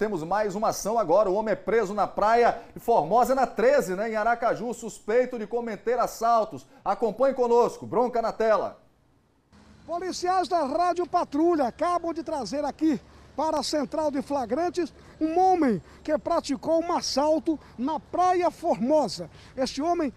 Temos mais uma ação agora. O homem é preso na praia de Formosa na 13, né, em Aracaju, suspeito de cometer assaltos. Acompanhe conosco. Bronca na tela. Policiais da Rádio Patrulha acabam de trazer aqui para a central de flagrantes um homem que praticou um assalto na Praia Formosa. Este homem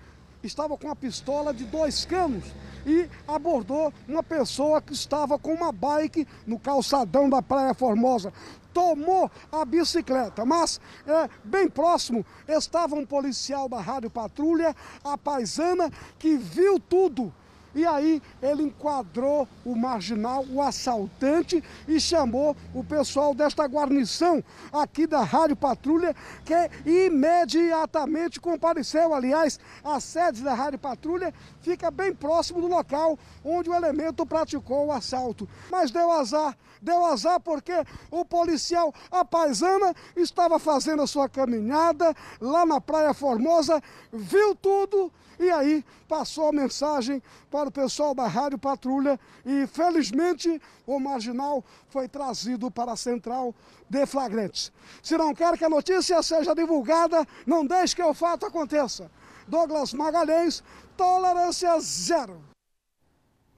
estava com a pistola de dois canos e abordou uma pessoa que estava com uma bike no calçadão da Praia Formosa. Tomou a bicicleta, mas é, bem próximo estava um policial da Rádio Patrulha, a paisana, que viu tudo e aí ele enquadrou o marginal, o assaltante, e chamou o pessoal desta guarnição aqui da Rádio Patrulha, que imediatamente compareceu. Aliás, a sede da Rádio Patrulha fica bem próximo do local onde o elemento praticou o assalto. Mas deu azar, deu azar porque o policial, a paisana, estava fazendo a sua caminhada lá na Praia Formosa, viu tudo aí passou a mensagem para o pessoal da Rádio Patrulha e felizmente o marginal foi trazido para a central de flagrantes. Se não quer que a notícia seja divulgada, não deixe que o fato aconteça. Douglas Magalhães, tolerância zero.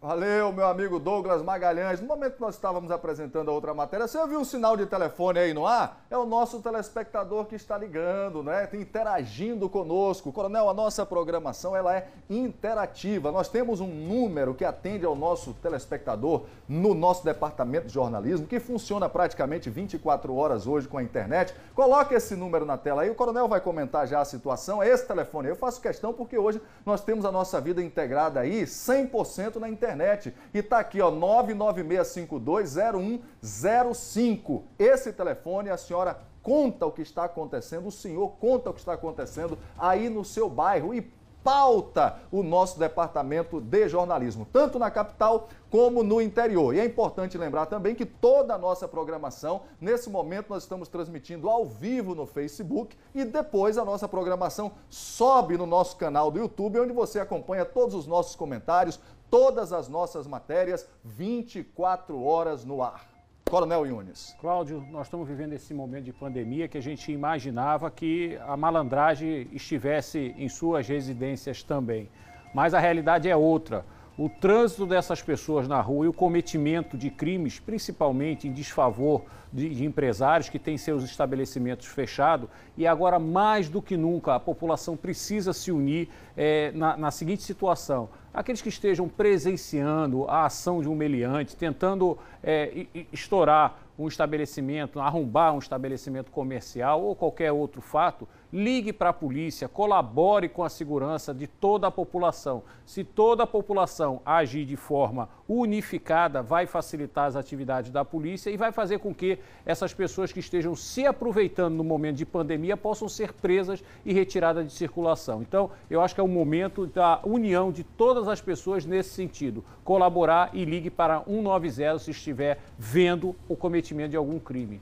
Valeu, meu amigo Douglas Magalhães. No momento que nós estávamos apresentando a outra matéria, você ouviu o sinal de telefone aí no ar? É o nosso telespectador que está ligando, né? Tá interagindo conosco. Coronel, a nossa programação ela é interativa. Nós temos um número que atende ao nosso telespectador no nosso departamento de jornalismo, que funciona praticamente 24 horas hoje com a internet. Coloque esse número na tela aí. O coronel vai comentar já a situação. É esse telefone. Eu faço questão porque hoje nós temos a nossa vida integrada aí 100% na internet internet. E tá aqui, ó, 996520105. Esse telefone a senhora conta o que está acontecendo, o senhor conta o que está acontecendo aí no seu bairro e pauta o nosso departamento de jornalismo, tanto na capital como no interior. E é importante lembrar também que toda a nossa programação, nesse momento nós estamos transmitindo ao vivo no Facebook e depois a nossa programação sobe no nosso canal do YouTube, onde você acompanha todos os nossos comentários, todas as nossas matérias, 24 horas no ar. Coronel Yunes. Cláudio, nós estamos vivendo esse momento de pandemia que a gente imaginava que a malandragem estivesse em suas residências também. Mas a realidade é outra o trânsito dessas pessoas na rua e o cometimento de crimes, principalmente em desfavor de, de empresários que têm seus estabelecimentos fechados. E agora, mais do que nunca, a população precisa se unir é, na, na seguinte situação aqueles que estejam presenciando a ação de um meliante, tentando é, estourar um estabelecimento, arrombar um estabelecimento comercial ou qualquer outro fato, ligue para a polícia, colabore com a segurança de toda a população. Se toda a população agir de forma unificada, vai facilitar as atividades da polícia e vai fazer com que essas pessoas que estejam se aproveitando no momento de pandemia possam ser presas e retiradas de circulação. Então, eu acho que é o momento da união de todas as pessoas nesse sentido. Colaborar e ligue para 190 se estiver vendo o cometimento cometimento de algum crime.